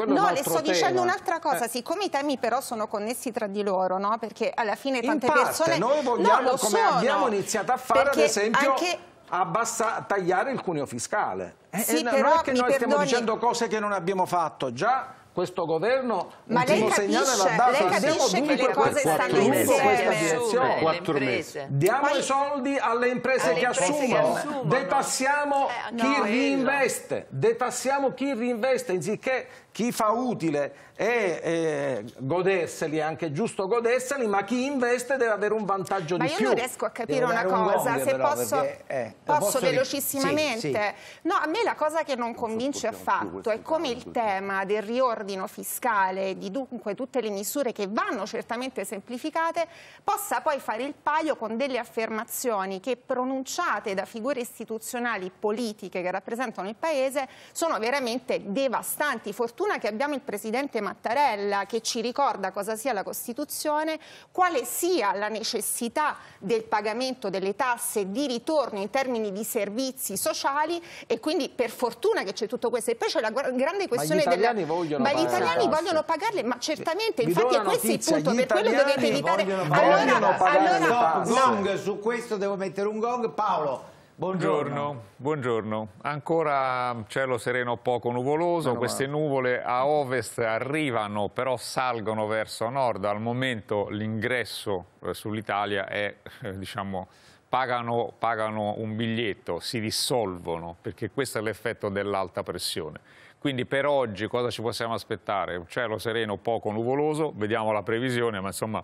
no, le sto tema. dicendo un'altra cosa, eh. siccome i temi però sono connessi tra di loro, no? perché alla fine tante parte, persone... noi vogliamo, no, come sono, abbiamo iniziato a fare, ad esempio... Anche abbassa, tagliare il cuneo fiscale. Eh, sì, eh, non è che noi perdoni... stiamo dicendo cose che non abbiamo fatto, già questo governo Ma l'ultimo segnale l'ha dato. Lei capisce Andiamo che le cose stanno insieme. Quattro mesi. Diamo Poi, i soldi alle imprese, alle che, imprese assumono. assumono. Depassiamo eh, no, chi reinveste Depassiamo chi reinveste anziché chi fa utile e eh, goderseli è anche giusto goderseli, ma chi investe deve avere un vantaggio ma di più. Ma io non riesco a capire una cosa, se però, posso, perché, eh, posso, posso velocissimamente. Sì, sì. No, a me la cosa che non convince affatto è come il tema del riordino fiscale, di dunque tutte le misure che vanno certamente semplificate, possa poi fare il paio con delle affermazioni che pronunciate da figure istituzionali politiche che rappresentano il Paese sono veramente devastanti, fortunatamente fortuna che abbiamo il Presidente Mattarella che ci ricorda cosa sia la Costituzione, quale sia la necessità del pagamento delle tasse di ritorno in termini di servizi sociali e quindi per fortuna che c'è tutto questo. E poi c'è la grande questione ma della... vogliono ma gli italiani vogliono pagarle, ma certamente, Vi infatti questo notizia, è il punto, per quello dovete evitare... Vogliono, allora, vogliono allora, No, gong, su questo devo mettere un gong. Paolo, Buongiorno. Buongiorno. Ancora cielo sereno poco nuvoloso, Buono queste nuvole a ovest arrivano però salgono verso nord, al momento l'ingresso eh, sull'Italia è eh, diciamo Pagano, pagano, un biglietto, si dissolvono, perché questo è l'effetto dell'alta pressione. Quindi per oggi cosa ci possiamo aspettare? Un cielo sereno poco nuvoloso, vediamo la previsione, ma insomma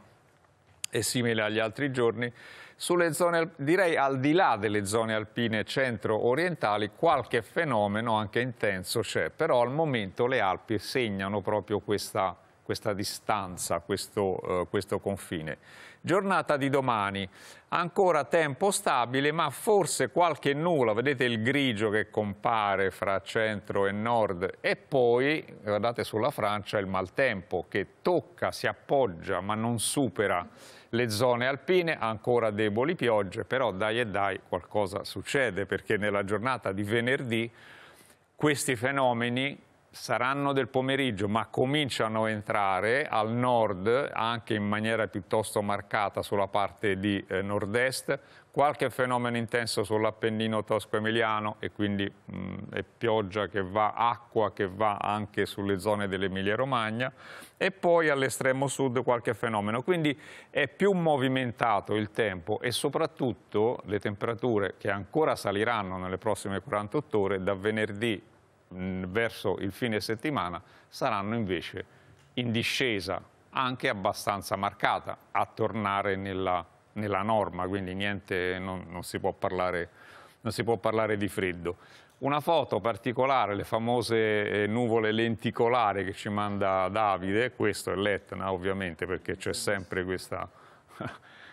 è simile agli altri giorni sulle zone, direi al di là delle zone alpine centro-orientali, qualche fenomeno anche intenso c'è, però al momento le Alpi segnano proprio questa, questa distanza, questo, eh, questo confine. Giornata di domani, ancora tempo stabile, ma forse qualche nulla, vedete il grigio che compare fra centro e nord e poi, guardate sulla Francia, il maltempo che tocca, si appoggia ma non supera le zone alpine, ancora deboli piogge, però dai e dai qualcosa succede perché nella giornata di venerdì questi fenomeni saranno del pomeriggio ma cominciano a entrare al nord anche in maniera piuttosto marcata sulla parte di eh, nord-est qualche fenomeno intenso sull'Appennino tosco-emiliano e quindi mh, è pioggia che va, acqua che va anche sulle zone dell'Emilia-Romagna e poi all'estremo sud qualche fenomeno. Quindi è più movimentato il tempo e soprattutto le temperature che ancora saliranno nelle prossime 48 ore da venerdì mh, verso il fine settimana saranno invece in discesa anche abbastanza marcata a tornare nella nella norma, quindi niente, non, non, si parlare, non, si può parlare, di freddo. Una foto particolare, le famose eh, nuvole lenticolari che ci manda Davide, questo è l'Etna ovviamente perché c'è sempre questa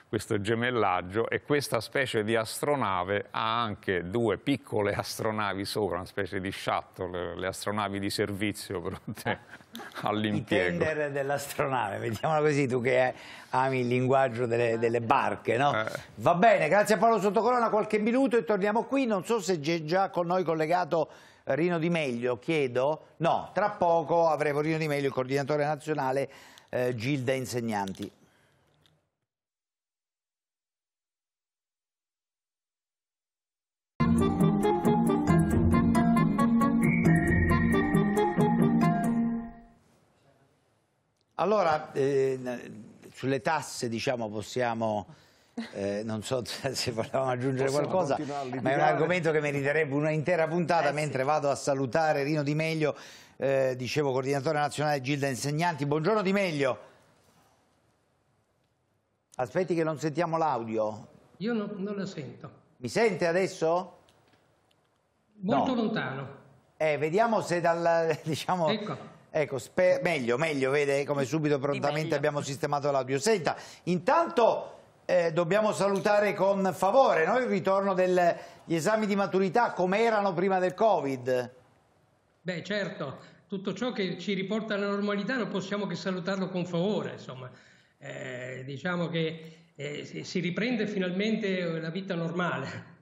questo gemellaggio e questa specie di astronave ha anche due piccole astronavi sopra, una specie di shuttle, le astronavi di servizio pronte <laughs> all'impiego. Il tender dell'astronave, mettiamola così, tu che ami il linguaggio delle, delle barche, no? Eh. Va bene, grazie a Paolo Sottocorona, qualche minuto e torniamo qui, non so se c'è già con noi collegato Rino Di Meglio, chiedo, no, tra poco avremo Rino Di Meglio, il coordinatore nazionale eh, Gilda Insegnanti. Allora, eh, sulle tasse diciamo possiamo... Eh, non so <laughs> se volevamo aggiungere Possiamo qualcosa, ma è un argomento che meriterebbe un'intera puntata, eh, mentre sì. vado a salutare Rino Di Meglio, eh, dicevo coordinatore nazionale Gilda Insegnanti. Buongiorno Di Meglio. Aspetti che non sentiamo l'audio. Io no, non la sento. Mi sente adesso? Molto no. lontano. Eh, vediamo se dal... <laughs> Diciamo, ecco. Ecco, meglio, meglio, vede come subito prontamente abbiamo sistemato l'audio. Senta, intanto eh, dobbiamo salutare con favore no? il ritorno degli esami di maturità come erano prima del Covid. Beh, certo, tutto ciò che ci riporta alla normalità non possiamo che salutarlo con favore, insomma. Eh, diciamo che eh, si riprende finalmente la vita normale.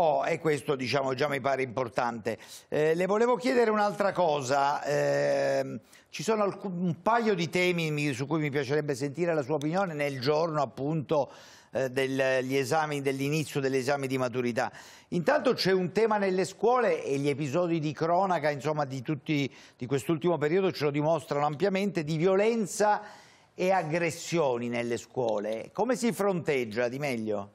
Oh, e questo diciamo, già mi pare importante. Eh, le volevo chiedere un'altra cosa. Eh, ci sono un paio di temi su cui mi piacerebbe sentire la sua opinione nel giorno appunto eh, dell'inizio degli esami di maturità. Intanto c'è un tema nelle scuole e gli episodi di cronaca insomma, di, tutti, di quest'ultimo periodo ce lo dimostrano ampiamente, di violenza e aggressioni nelle scuole. Come si fronteggia di meglio?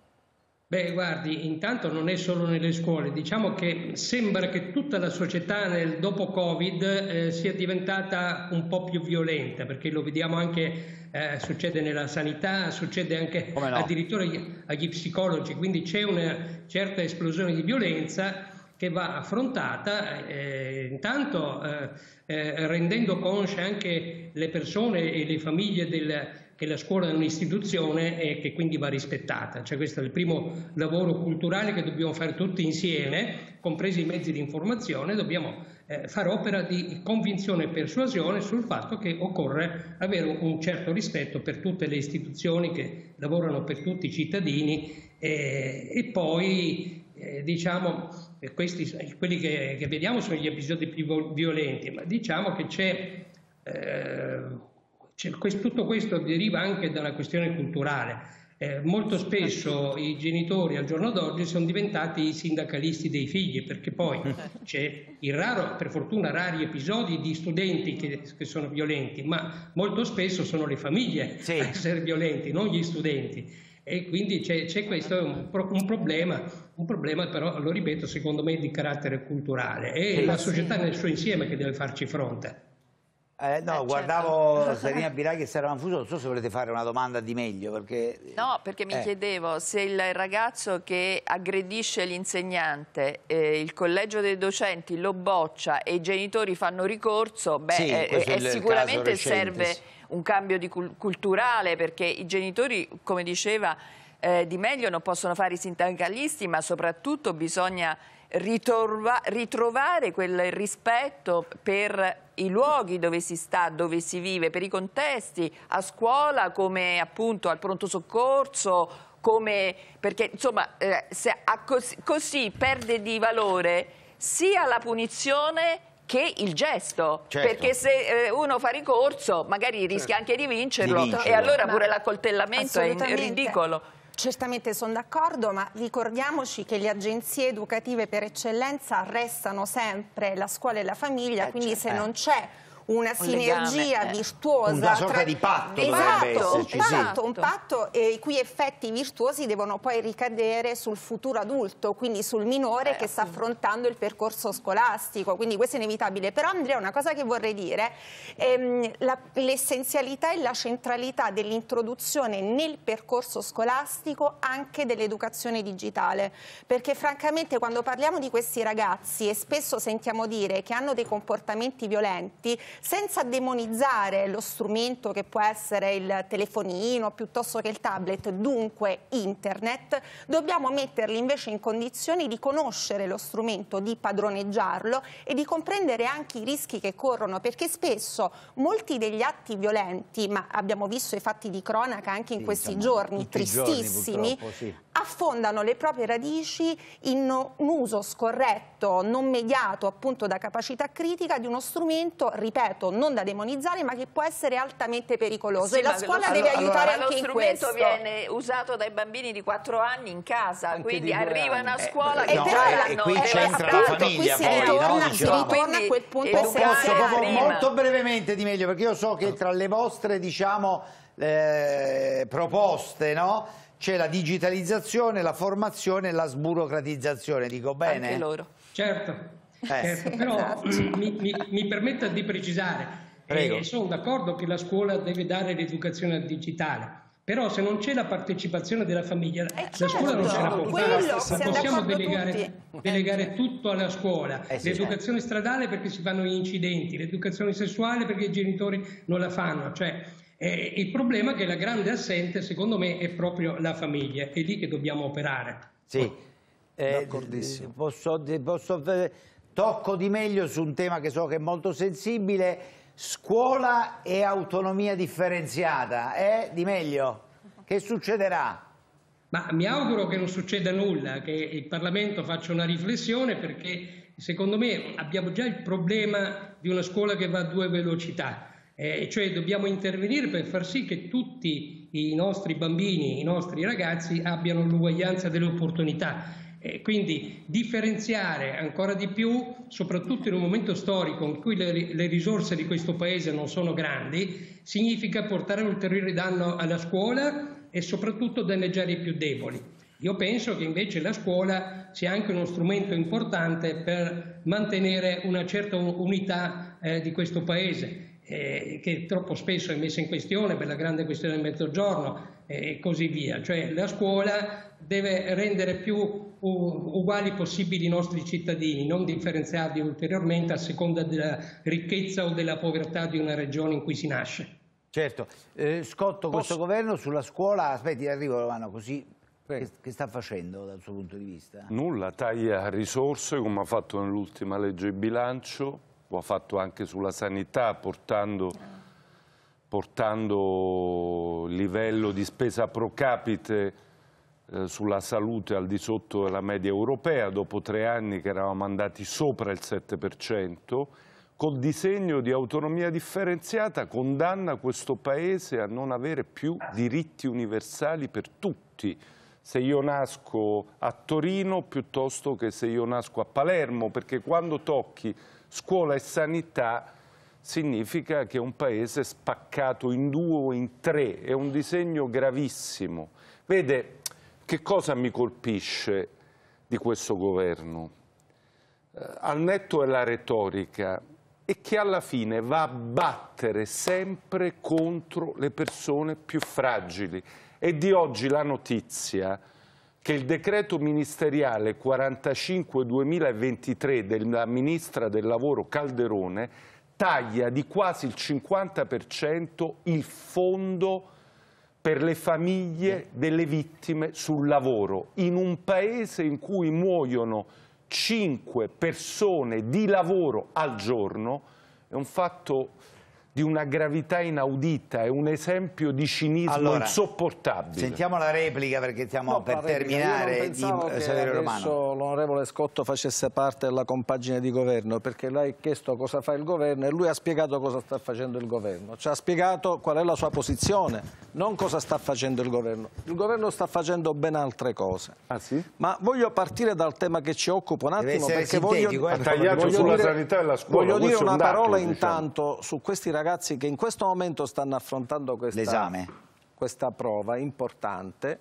Beh, guardi, intanto non è solo nelle scuole, diciamo che sembra che tutta la società nel dopo Covid eh, sia diventata un po' più violenta, perché lo vediamo anche, eh, succede nella sanità, succede anche no? addirittura agli, psicologi, quindi c'è una certa esplosione di violenza che va affrontata eh, intanto eh, eh, rendendo consce anche le persone e le famiglie del, che la scuola è un'istituzione e che quindi va rispettata. Cioè questo è il primo lavoro culturale che dobbiamo fare tutti insieme, compresi i mezzi di informazione, dobbiamo eh, fare opera di convinzione e persuasione sul fatto che occorre avere un certo rispetto per tutte le istituzioni che lavorano per tutti i cittadini eh, e poi eh, diciamo eh, questi, quelli che, che, vediamo sono gli episodi più violenti, ma diciamo che c'è eh, cioè, questo, tutto questo deriva anche dalla questione culturale. Eh, molto spesso i genitori al giorno d'oggi sono diventati i sindacalisti dei figli, perché poi certo. c'è il raro, per fortuna rari episodi di studenti che, che sono violenti, ma molto spesso sono le famiglie sì. a essere violenti, non gli studenti. E quindi c'è, questo un, un, problema, un problema però, lo ripeto, secondo me di carattere culturale. È sì, la società sì. nel suo insieme che deve farci fronte. Eh, no, eh, certo. guardavo certo. Serena Birai che si era non so se volete fare una domanda di meglio. Perché... No, perché mi eh. chiedevo se il ragazzo che aggredisce l'insegnante, eh, il collegio dei docenti lo boccia e i genitori fanno ricorso, beh, sì, eh, è, eh, il, sicuramente recente, serve sì. un cambio cul culturale perché i genitori, come diceva... Eh, di meglio non possono fare i sindacalisti, ma soprattutto bisogna ritrova, ritrovare quel rispetto per i luoghi dove si sta, dove si vive, per i contesti, a scuola come appunto al pronto soccorso, come, perché insomma eh, così, così perde di valore sia la punizione che il gesto, certo. perché se eh, uno fa ricorso magari rischia certo. anche di vincerlo, di vincerlo. e allora pure l'accoltellamento è ridicolo. Certamente sono d'accordo, ma ricordiamoci che le agenzie educative per eccellenza restano sempre la scuola e la famiglia, eh, quindi se eh. non c'è una un sinergia legame, eh. virtuosa. Una sorta tra... di patto esatto, un patto, un esatto. patto eh, i cui effetti virtuosi devono poi ricadere sul futuro adulto, quindi sul minore eh, che sta affrontando il percorso scolastico, quindi questo è inevitabile. Però Andrea, una cosa che vorrei dire, ehm, l'essenzialità e la centralità dell'introduzione nel percorso scolastico anche dell'educazione digitale, perché francamente quando parliamo di questi ragazzi e spesso sentiamo dire che hanno dei comportamenti violenti, senza demonizzare lo strumento che può essere il telefonino piuttosto che il tablet, dunque internet, dobbiamo metterli invece in condizioni di conoscere lo strumento, di padroneggiarlo e di comprendere anche i rischi che corrono, perché spesso molti degli atti violenti, ma abbiamo visto i fatti di cronaca anche in sì, questi insomma, giorni tristissimi, giorni, sì. affondano le proprie radici in un uso scorretto, non mediato appunto da capacità critica di uno strumento, ripeto, ripeto, non da demonizzare, ma che può essere altamente pericoloso. Sì, e la scuola deve allora, aiutare allora, anche in questo. Lo strumento viene usato dai bambini di 4 anni in casa, anche quindi arrivano a eh, scuola eh, no, e però la, e qui c'entra la eh, famiglia. Qui si ritorna, si diciamo. ritorna a quel punto proprio Molto brevemente di meglio, perché io so che tra le vostre, diciamo, eh, proposte, no? C'è la digitalizzazione, la formazione e la sburocratizzazione, dico bene? Anche loro. Certo. Eh, sì, eh, certo. però esatto. mm, mi, mi, mi permetta di precisare, eh, sono d'accordo che la scuola deve dare l'educazione al digitale, però se non c'è la partecipazione della famiglia, eh la scuola non certo. ce la può fare, Non possiamo delegare, eh, delegare certo. tutto alla scuola, eh sì, l'educazione certo. stradale perché si fanno gli incidenti, l'educazione sessuale perché i genitori non la fanno, cioè, il problema è che la grande assente secondo me è proprio la famiglia, è lì che dobbiamo operare. Sì, eh, posso, posso tocco di meglio su un tema che so che è molto sensibile, scuola e autonomia differenziata, eh? Di meglio, che succederà? Ma mi auguro che non succeda nulla, che il Parlamento faccia una riflessione perché secondo me abbiamo già il problema di una scuola che va a due velocità, eh, cioè dobbiamo intervenire per far sì che tutti i nostri bambini, i nostri ragazzi abbiano l'uguaglianza delle opportunità e quindi differenziare ancora di più, soprattutto in un momento storico in cui le, le risorse di questo paese non sono grandi, significa portare un ulteriore danno alla scuola e soprattutto danneggiare i più deboli. Io penso che invece la scuola sia anche uno strumento importante per mantenere una certa unità eh, di questo paese. Eh, che troppo spesso è messa in questione per la grande questione del mezzogiorno eh, e così via. Cioè la scuola deve rendere più uguali possibili i nostri cittadini, non differenziati ulteriormente a seconda della ricchezza o della povertà di una regione in cui si nasce. Certo. Eh, Scotto, Posso... questo governo sulla scuola, aspetti, arrivo Romano, così che, che, sta facendo dal suo punto di vista? Nulla, taglia risorse come ha fatto nell'ultima legge di bilancio, lo ha fatto anche sulla sanità portando portando livello di spesa pro capite eh, sulla salute al di sotto della media europea, dopo tre anni che eravamo andati sopra il 7%, col disegno di autonomia differenziata condanna questo Paese a non avere più diritti universali per tutti. Se io nasco a Torino piuttosto che se io nasco a Palermo, perché quando tocchi scuola e sanità significa che è un Paese spaccato in due o in tre, è un disegno gravissimo. Vede, che cosa mi colpisce di questo governo? Eh, al netto è la retorica e che alla fine va a battere sempre contro le persone più fragili. E di oggi la notizia che il decreto ministeriale 45-2023 della ministra del lavoro Calderone taglia di quasi il 50% il fondo per le famiglie delle vittime sul lavoro, in un paese in cui muoiono 5 persone di lavoro al giorno, è un fatto di una gravità inaudita, è un esempio di cinismo allora, insopportabile. Sentiamo la replica perché stiamo no, per terminare di Saverio Romano. l'onorevole Scotto facesse parte della compagine di governo perché lei ha chiesto cosa fa il governo e lui ha spiegato cosa sta facendo il governo. Ci ha spiegato qual è la sua posizione, non cosa sta facendo il governo. Il governo sta facendo ben altre cose. Ah, sì? Ma voglio partire dal tema che ci occupa un attimo perché voglio, eh? voglio, dire, voglio dire una parola diciamo. intanto su questi ragazzi ragazzi che in questo momento stanno affrontando questa, questa prova importante.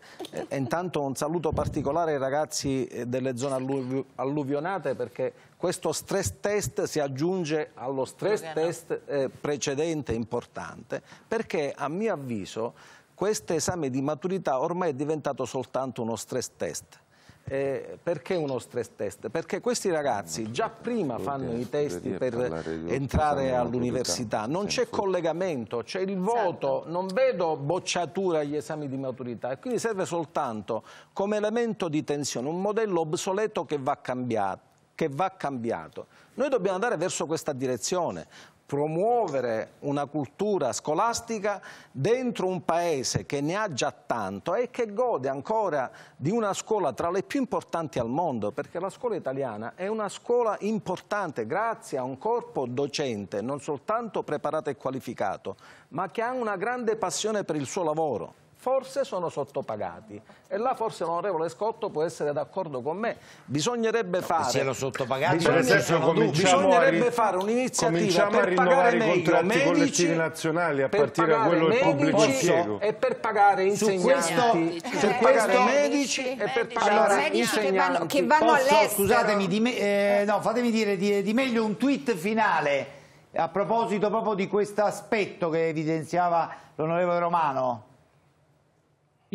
E intanto un saluto particolare ai ragazzi eh, delle zone alluvi alluvionate perché questo stress test si aggiunge allo stress test eh, precedente importante perché a mio avviso questo esame di maturità ormai è diventato soltanto uno stress test eh, perché uno stress test? Perché questi ragazzi mm, già prima fanno i testi per entrare all'università, non c'è collegamento, c'è il certo. voto, non vedo bocciatura agli esami di maturità e quindi serve soltanto come elemento di tensione un modello obsoleto che va cambiato che va cambiato. Noi dobbiamo andare verso questa direzione promuovere una cultura scolastica dentro un paese che ne ha già tanto e che gode ancora di una scuola tra le più importanti al mondo, perché la scuola italiana è una scuola importante grazie a un corpo docente non soltanto preparato e qualificato, ma che ha una grande passione per il suo lavoro forse sono sottopagati. E là forse l'onorevole Scotto può essere d'accordo con me. Bisognerebbe fare... Siano sottopagati, bisogna, esempio, bisognerebbe fare un'iniziativa per pagare i contratti medici, nazionali, a partire da quello del pubblico impiego. E per pagare insegnanti, su questo, su questo eh, medici, medici e per pagare allora, insegnanti. Che vanno, vanno all'estero. Scusatemi, di me, eh, eh, no, fatemi dire di, di meglio un tweet finale a proposito proprio di questo aspetto che evidenziava l'onorevole Romano.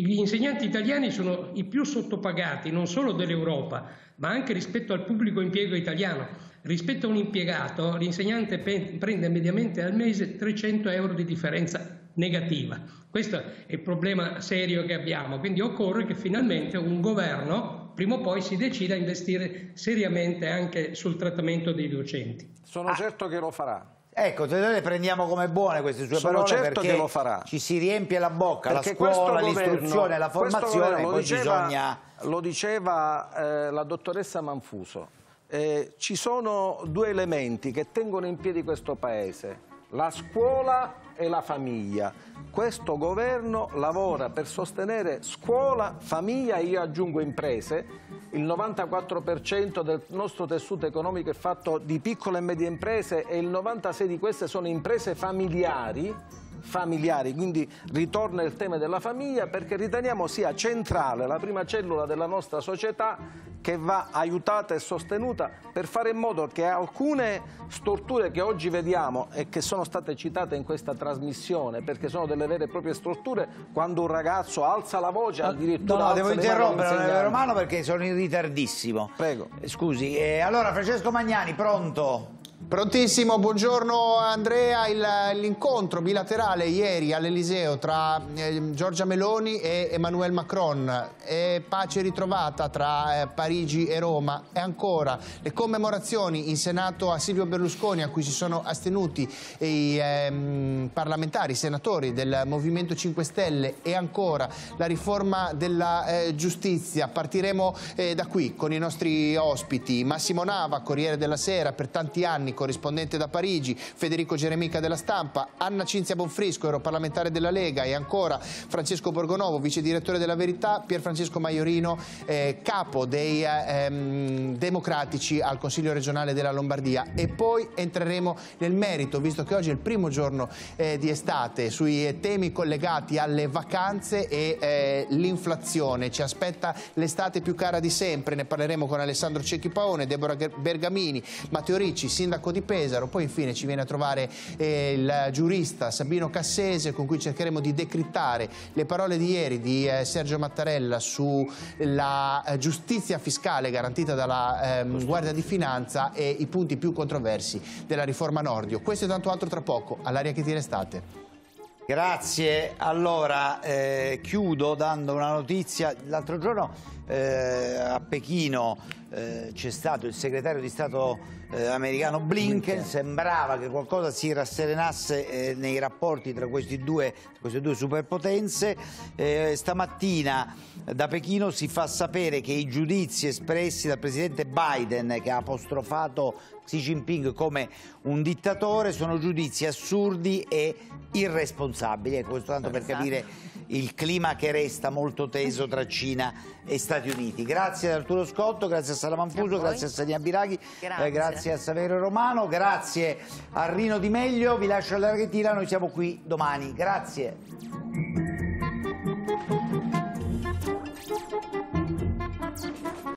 Gli insegnanti italiani sono i più sottopagati non solo dell'Europa, ma anche rispetto al pubblico impiego italiano. Rispetto a un impiegato, l'insegnante prende mediamente al mese 300 euro di differenza negativa. Questo è il problema serio che abbiamo, quindi occorre che finalmente un governo prima o poi si decida a investire seriamente anche sul trattamento dei docenti. Sono ah. certo che lo farà. Ecco, le prendiamo come buone queste sue Sono parole certo perché che lo farà. ci si riempie la bocca, perché la scuola, l'istruzione, la formazione, poi diceva, bisogna... Lo diceva eh, la dottoressa Manfuso, eh, ci sono due elementi che tengono in piedi questo Paese la scuola e la famiglia. Questo governo lavora per sostenere scuola, famiglia e io aggiungo imprese. Il 94% del nostro tessuto economico è fatto di piccole e medie imprese e il 96% di queste sono imprese familiari familiari, quindi ritorna il tema della famiglia perché riteniamo sia centrale la prima cellula della nostra società che va aiutata e sostenuta per fare in modo che alcune strutture che oggi vediamo e che sono state citate in questa trasmissione perché sono delle vere e proprie strutture quando un ragazzo alza la voce ah, addirittura no, no, devo interrompere Romano perché sono in ritardissimo Prego. Eh, scusi eh, allora Francesco Magnani pronto Prontissimo, buongiorno Andrea, l'incontro bilaterale ieri all'Eliseo tra eh, Giorgia Meloni e Emmanuel Macron, e pace ritrovata tra eh, Parigi e Roma e ancora le commemorazioni in Senato a Silvio Berlusconi a cui si sono astenuti i eh, parlamentari, i senatori del Movimento 5 Stelle e ancora la riforma della eh, giustizia. Partiremo eh, da qui con i nostri ospiti, Massimo Nava, Corriere della Sera, per tanti anni Giovanni, corrispondente da Parigi, Federico Geremica della Stampa, Anna Cinzia Bonfrisco, europarlamentare della Lega e ancora Francesco Borgonovo, vice direttore della Verità, Pier Francesco Maiorino, eh, capo dei eh, ehm, democratici al Consiglio regionale della Lombardia e poi entreremo nel merito, visto che oggi è il primo giorno eh, di estate, sui eh, temi collegati alle vacanze e eh, l'inflazione. Ci aspetta l'estate più cara di sempre, ne parleremo con Alessandro Cecchi Paone, Deborah Bergamini, Matteo Ricci, sindaco sindaco di Pesaro, poi infine ci viene a trovare eh, il giurista Sabino Cassese con cui cercheremo di decrittare le parole di ieri di eh, Sergio Mattarella sulla eh, giustizia fiscale garantita dalla ehm, Guardia di Finanza e i punti più controversi della riforma Nordio. Questo e tanto altro tra poco, all'aria che ti restate. Grazie, allora eh, chiudo dando una notizia, l'altro giorno eh, a Pechino eh, c'è stato il segretario di Stato eh, americano Blinken, sembrava che qualcosa si rasserenasse eh, nei rapporti tra due, queste due superpotenze. Eh, stamattina eh, da Pechino si fa sapere che i giudizi espressi dal presidente Biden, che ha apostrofato Xi Jinping come un dittatore, sono giudizi assurdi e irresponsabili. Ecco, questo tanto per esatto. capire il clima che resta molto teso tra Cina e e Stati Uniti. Grazie ad Arturo Scotto, grazie a Sara Manfuso, grazie a Sania Birachi, eh, grazie. Eh, grazie. a Saverio Romano, grazie a Rino Di Meglio, vi lascio alla retina, noi siamo qui domani. Grazie.